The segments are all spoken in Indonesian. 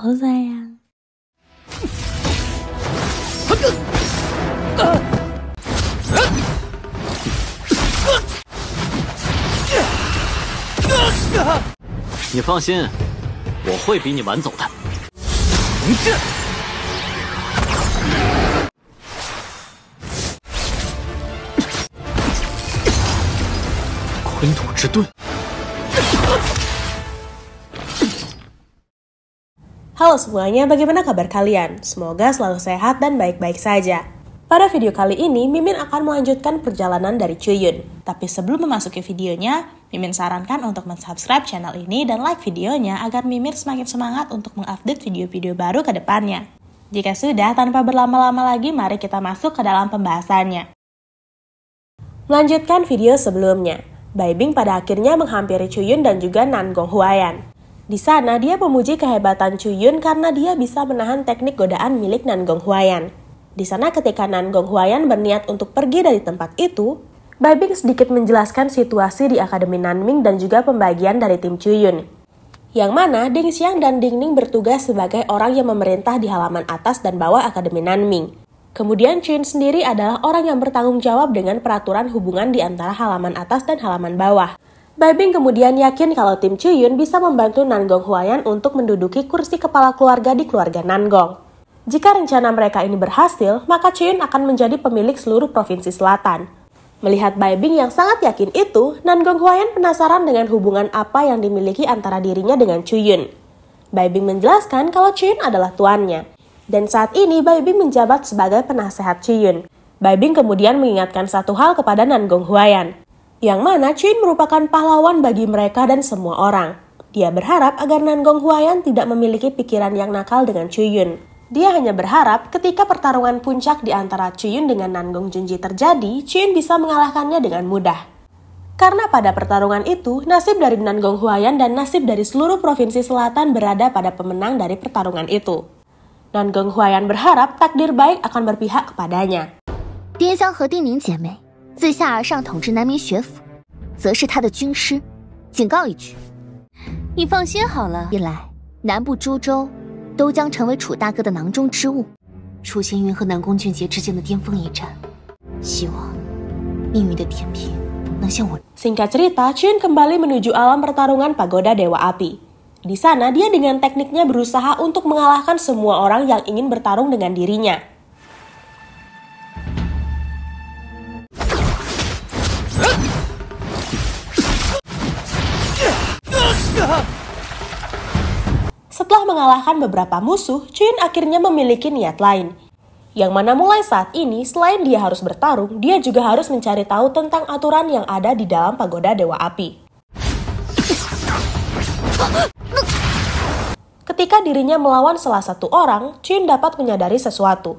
猴子呀！你放心，我会比你晚走的。昆土之盾。Halo semuanya, bagaimana kabar kalian? Semoga selalu sehat dan baik-baik saja. Pada video kali ini, Mimin akan melanjutkan perjalanan dari Cuyun. Tapi sebelum memasuki videonya, Mimin sarankan untuk mensubscribe channel ini dan like videonya agar Mimin semakin semangat untuk mengupdate video-video baru ke depannya. Jika sudah, tanpa berlama-lama lagi, mari kita masuk ke dalam pembahasannya. Melanjutkan video sebelumnya, Baibing pada akhirnya menghampiri Cuyun dan juga Nan Gong Huayan. Di sana, dia memuji kehebatan Chuyun karena dia bisa menahan teknik godaan milik Nan Gong Huayan. Di sana ketika Nan Gong Huayan berniat untuk pergi dari tempat itu, Bing sedikit menjelaskan situasi di Akademi Nanming dan juga pembagian dari tim Chuyun. Yang mana Ding Xiang dan Ding Ning bertugas sebagai orang yang memerintah di halaman atas dan bawah Akademi Nanming. Kemudian Chuyun sendiri adalah orang yang bertanggung jawab dengan peraturan hubungan di antara halaman atas dan halaman bawah. Baibing kemudian yakin kalau tim Chuyun bisa membantu Nanggong Huayan untuk menduduki kursi kepala keluarga di keluarga Nanggong. Jika rencana mereka ini berhasil, maka Chuyun akan menjadi pemilik seluruh provinsi selatan. Melihat Baibing yang sangat yakin itu, Nanggong Huayan penasaran dengan hubungan apa yang dimiliki antara dirinya dengan Chuyun. Baibing menjelaskan kalau Chuyun adalah tuannya. Dan saat ini Baibing menjabat sebagai penasehat Chuyun. Baibing kemudian mengingatkan satu hal kepada Nanggong Huayan yang mana Chin merupakan pahlawan bagi mereka dan semua orang. Dia berharap agar Nan Gong Huayan tidak memiliki pikiran yang nakal dengan Chuyun. Dia hanya berharap ketika pertarungan puncak di antara Chuyun dengan Nan Gong Junji terjadi, Chuyun bisa mengalahkannya dengan mudah. Karena pada pertarungan itu, nasib dari Nan Gong Huayan dan nasib dari seluruh provinsi selatan berada pada pemenang dari pertarungan itu. Nan Gong Huayan berharap takdir baik akan berpihak kepadanya. 丁香和丁宁姐妹 Singkat cerita, Chun kembali menuju alam pertarungan pagoda Dewa Api. Di sana, dia dengan tekniknya berusaha untuk mengalahkan semua orang yang ingin bertarung dengan dirinya. Setelah mengalahkan beberapa musuh, Chuyun akhirnya memiliki niat lain. Yang mana mulai saat ini, selain dia harus bertarung, dia juga harus mencari tahu tentang aturan yang ada di dalam pagoda Dewa Api. Ketika dirinya melawan salah satu orang, Chuyun dapat menyadari sesuatu.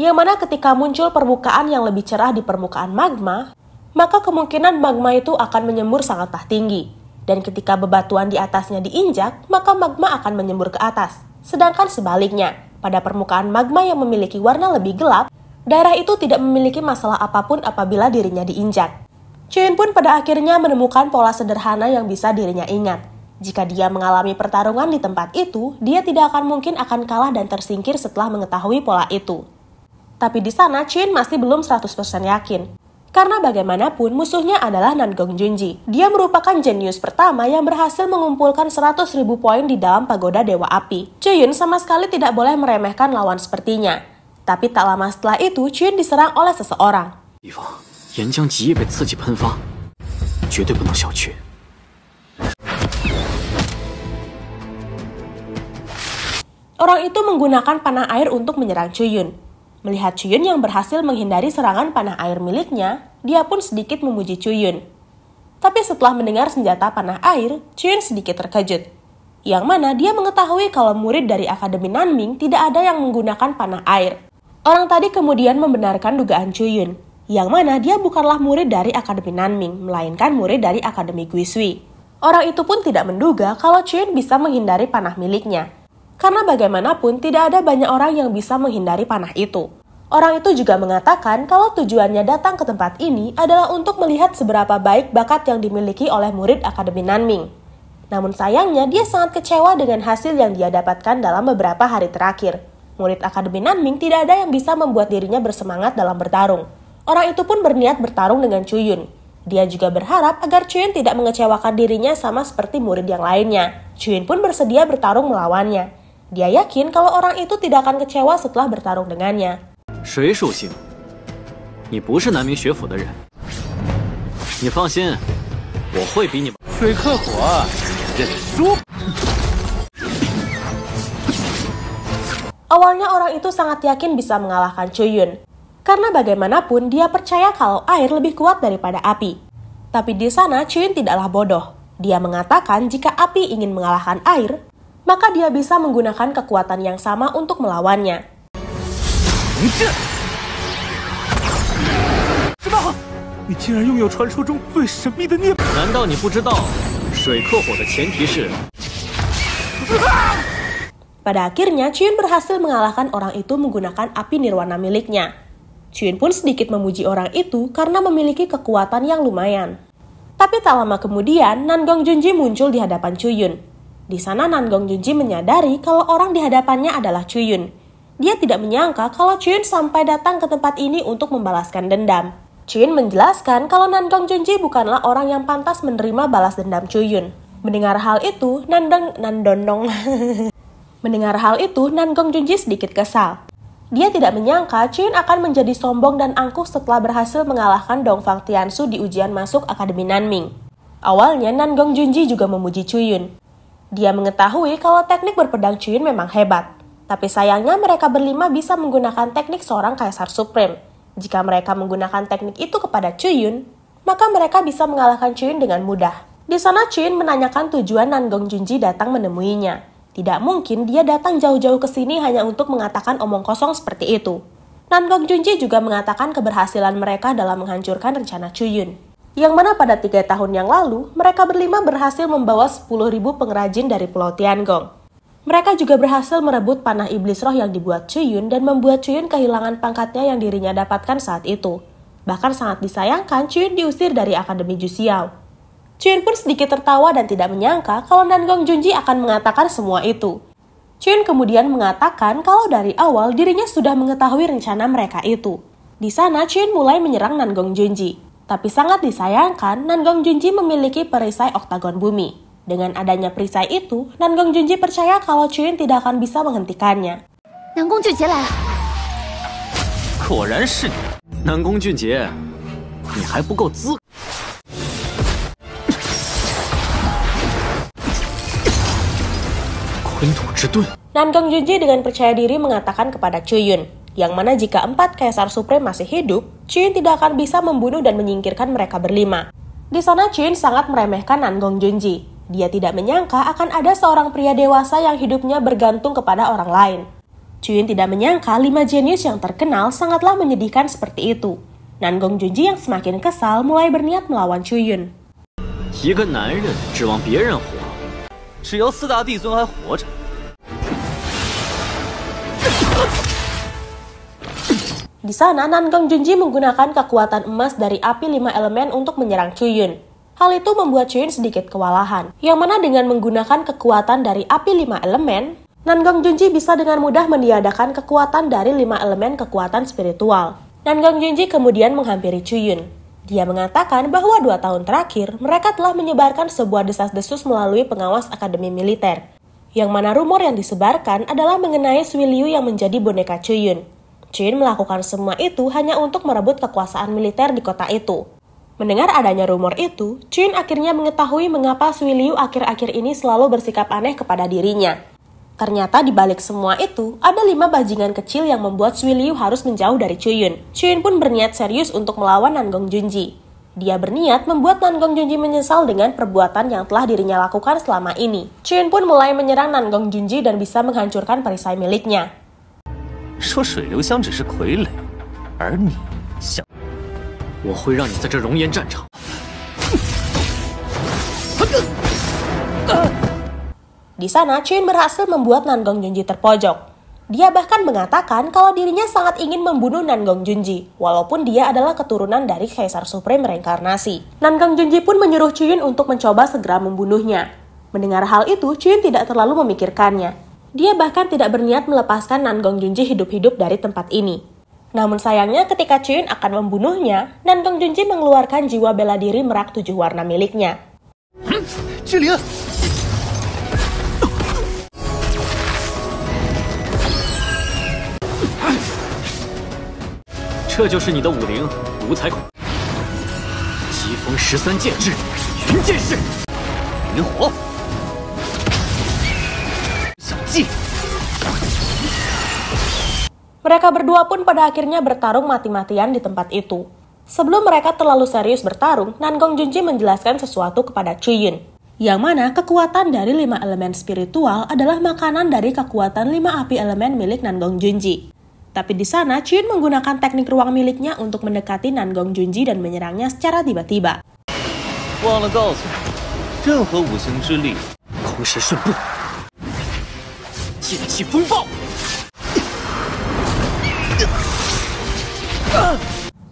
Yang mana ketika muncul permukaan yang lebih cerah di permukaan magma, maka kemungkinan magma itu akan menyembur sangatlah tinggi dan ketika bebatuan di atasnya diinjak, maka magma akan menyembur ke atas. Sedangkan sebaliknya, pada permukaan magma yang memiliki warna lebih gelap, daerah itu tidak memiliki masalah apapun apabila dirinya diinjak. Chun pun pada akhirnya menemukan pola sederhana yang bisa dirinya ingat. Jika dia mengalami pertarungan di tempat itu, dia tidak akan mungkin akan kalah dan tersingkir setelah mengetahui pola itu. Tapi di sana, Chun masih belum 100% yakin. Karena bagaimanapun musuhnya adalah Nangong Junji. Dia merupakan jenius pertama yang berhasil mengumpulkan 100 ribu poin di dalam pagoda Dewa Api. Chiyun sama sekali tidak boleh meremehkan lawan sepertinya. Tapi tak lama setelah itu, Chiyun diserang oleh seseorang. Orang itu menggunakan panah air untuk menyerang Chiyun. Melihat Chuyun yang berhasil menghindari serangan panah air miliknya, dia pun sedikit memuji Chuyun. Tapi setelah mendengar senjata panah air, Chuyun sedikit terkejut. Yang mana dia mengetahui kalau murid dari Akademi Nanming tidak ada yang menggunakan panah air. Orang tadi kemudian membenarkan dugaan Chuyun, yang mana dia bukanlah murid dari Akademi Nanming, melainkan murid dari Akademi Guisui. Orang itu pun tidak menduga kalau Chuyun bisa menghindari panah miliknya, karena bagaimanapun tidak ada banyak orang yang bisa menghindari panah itu. Orang itu juga mengatakan kalau tujuannya datang ke tempat ini adalah untuk melihat seberapa baik bakat yang dimiliki oleh murid Akademi Nanming. Namun sayangnya dia sangat kecewa dengan hasil yang dia dapatkan dalam beberapa hari terakhir. Murid Akademi Nanming tidak ada yang bisa membuat dirinya bersemangat dalam bertarung. Orang itu pun berniat bertarung dengan Chuyun. Dia juga berharap agar Chuyun tidak mengecewakan dirinya sama seperti murid yang lainnya. Chuyun pun bersedia bertarung melawannya. Dia yakin kalau orang itu tidak akan kecewa setelah bertarung dengannya. Awalnya orang itu sangat yakin bisa mengalahkan Chuyun. Karena bagaimanapun dia percaya kalau air lebih kuat daripada api. Tapi di sana Chuyun tidaklah bodoh. Dia mengatakan jika api ingin mengalahkan air, maka dia bisa menggunakan kekuatan yang sama untuk melawannya. Pada akhirnya, Chiyun berhasil mengalahkan orang itu menggunakan api nirwana miliknya. Chiyun pun sedikit memuji orang itu karena memiliki kekuatan yang lumayan. Tapi tak lama kemudian, Nan Gong Junji muncul di hadapan Chuyun. Di sana Nanggong Junji menyadari kalau orang di hadapannya adalah Chuyun. Dia tidak menyangka kalau Chuyun sampai datang ke tempat ini untuk membalaskan dendam. Chuyun menjelaskan kalau Nanggong Junji bukanlah orang yang pantas menerima balas dendam Chuyun. Mendengar hal itu, Nandong Nandonong Mendengar hal itu, Nanggong Junji sedikit kesal. Dia tidak menyangka Chuyun akan menjadi sombong dan angkuh setelah berhasil mengalahkan Dongfang Tiansu di ujian masuk Akademi Nanming. Awalnya, Nanggong Junji juga memuji Chuyun. Dia mengetahui kalau teknik berpedang Chuyun memang hebat, tapi sayangnya mereka berlima bisa menggunakan teknik seorang Kaisar Supreme. Jika mereka menggunakan teknik itu kepada Chuyun, maka mereka bisa mengalahkan Chuyun dengan mudah. Di sana Chuyun menanyakan tujuan Nanggong Junji datang menemuinya. Tidak mungkin dia datang jauh-jauh ke sini hanya untuk mengatakan omong kosong seperti itu. Nanggong Junji juga mengatakan keberhasilan mereka dalam menghancurkan rencana Chuyun yang mana pada tiga tahun yang lalu mereka berlima berhasil membawa 10.000 pengrajin dari Pulau Tiangong. Mereka juga berhasil merebut panah iblis roh yang dibuat Chuyun dan membuat Chuyun kehilangan pangkatnya yang dirinya dapatkan saat itu. Bahkan sangat disayangkan Chuyun diusir dari Akademi Jusiao. Chuyun pun sedikit tertawa dan tidak menyangka kalau Nangong Junji akan mengatakan semua itu. Chuyun kemudian mengatakan kalau dari awal dirinya sudah mengetahui rencana mereka itu. Di sana Chuyun mulai menyerang Nangong Junji. Tapi sangat disayangkan, Nanggong Junji memiliki perisai oktagon bumi. Dengan adanya perisai itu, Nanggong Junji percaya kalau Chuyun tidak akan bisa menghentikannya. Nanggong Junji lah. Junji, Nanggong Junji dengan percaya diri mengatakan kepada Chuyun, yang mana jika empat Kaisar Supreme masih hidup, Chin tidak akan bisa membunuh dan menyingkirkan mereka berlima. Di sana Chin sangat meremehkan Nanggong Junji. Dia tidak menyangka akan ada seorang pria dewasa yang hidupnya bergantung kepada orang lain. Qin tidak menyangka lima jenius yang terkenal sangatlah menyedihkan seperti itu. Nanggong Junji yang semakin kesal mulai berniat melawan Chuyun. Di sana, Nankang Junji menggunakan kekuatan emas dari api lima elemen untuk menyerang Chuyun. Hal itu membuat Chuyun sedikit kewalahan, yang mana dengan menggunakan kekuatan dari api lima elemen, Nangang Junji bisa dengan mudah meniadakan kekuatan dari lima elemen kekuatan spiritual. Nangang Junji kemudian menghampiri Chuyun. Dia mengatakan bahwa dua tahun terakhir, mereka telah menyebarkan sebuah desas-desus melalui pengawas Akademi Militer. Yang mana rumor yang disebarkan adalah mengenai Swiliu yang menjadi boneka Chuyun. Chin melakukan semua itu hanya untuk merebut kekuasaan militer di kota itu. Mendengar adanya rumor itu, Chin akhirnya mengetahui mengapa Sui Liu akhir-akhir ini selalu bersikap aneh kepada dirinya. Ternyata di balik semua itu, ada lima bajingan kecil yang membuat Sui Liu harus menjauh dari Chuyun. Chuyun pun berniat serius untuk melawan Nanggong Junji. Dia berniat membuat Nanggong Junji menyesal dengan perbuatan yang telah dirinya lakukan selama ini. Chuyun pun mulai menyerang Nanggong Junji dan bisa menghancurkan perisai miliknya. 说水流香只是傀儡，而你想，我会让你在这熔岩战场。Di sana, Chen berhasil membuat Nanggong Junji terpojok. Dia bahkan mengatakan kalau dirinya sangat ingin membunuh Nanggong Junji, walaupun dia adalah keturunan dari Kaisar Supreme reinkarnasi. Nanggong Junji pun menyuruh Chiyun untuk mencoba segera membunuhnya. Mendengar hal itu, Chiyun tidak terlalu memikirkannya. Dia bahkan tidak berniat melepaskan Nan Gong Junji hidup-hidup dari tempat ini. Namun sayangnya ketika Chiyun akan membunuhnya, Nan Gong Junji mengeluarkan jiwa bela diri merak tujuh warna miliknya. Julia. Ini adalah mereka berdua pun pada akhirnya bertarung mati-matian di tempat itu. Sebelum mereka terlalu serius bertarung, Nanggong Junji menjelaskan sesuatu kepada Chuyun. Yang mana kekuatan dari lima elemen spiritual adalah makanan dari kekuatan lima api elemen milik Nanggong Junji. Tapi di sana, Chuyun menggunakan teknik ruang miliknya untuk mendekati Nanggong Junji dan menyerangnya secara tiba-tiba. 血气风暴。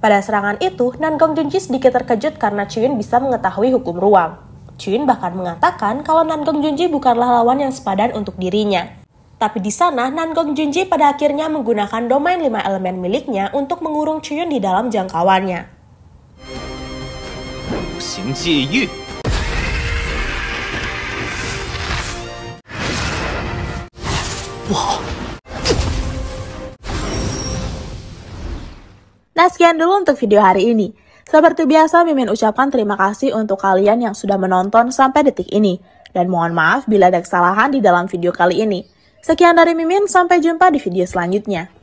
Pada serangan itu, Gong Junji sedikit terkejut karena Chuyun bisa mengetahui hukum ruang. Chuyun bahkan mengatakan kalau Gong Junji bukanlah lawan yang sepadan untuk dirinya. Tapi di sana, Gong Junji pada akhirnya menggunakan domain lima elemen miliknya untuk mengurung Chuyun di dalam jangkauannya. Nah sekian dulu untuk video hari ini. Seperti biasa, Mimin ucapkan terima kasih untuk kalian yang sudah menonton sampai detik ini. Dan mohon maaf bila ada kesalahan di dalam video kali ini. Sekian dari Mimin, sampai jumpa di video selanjutnya.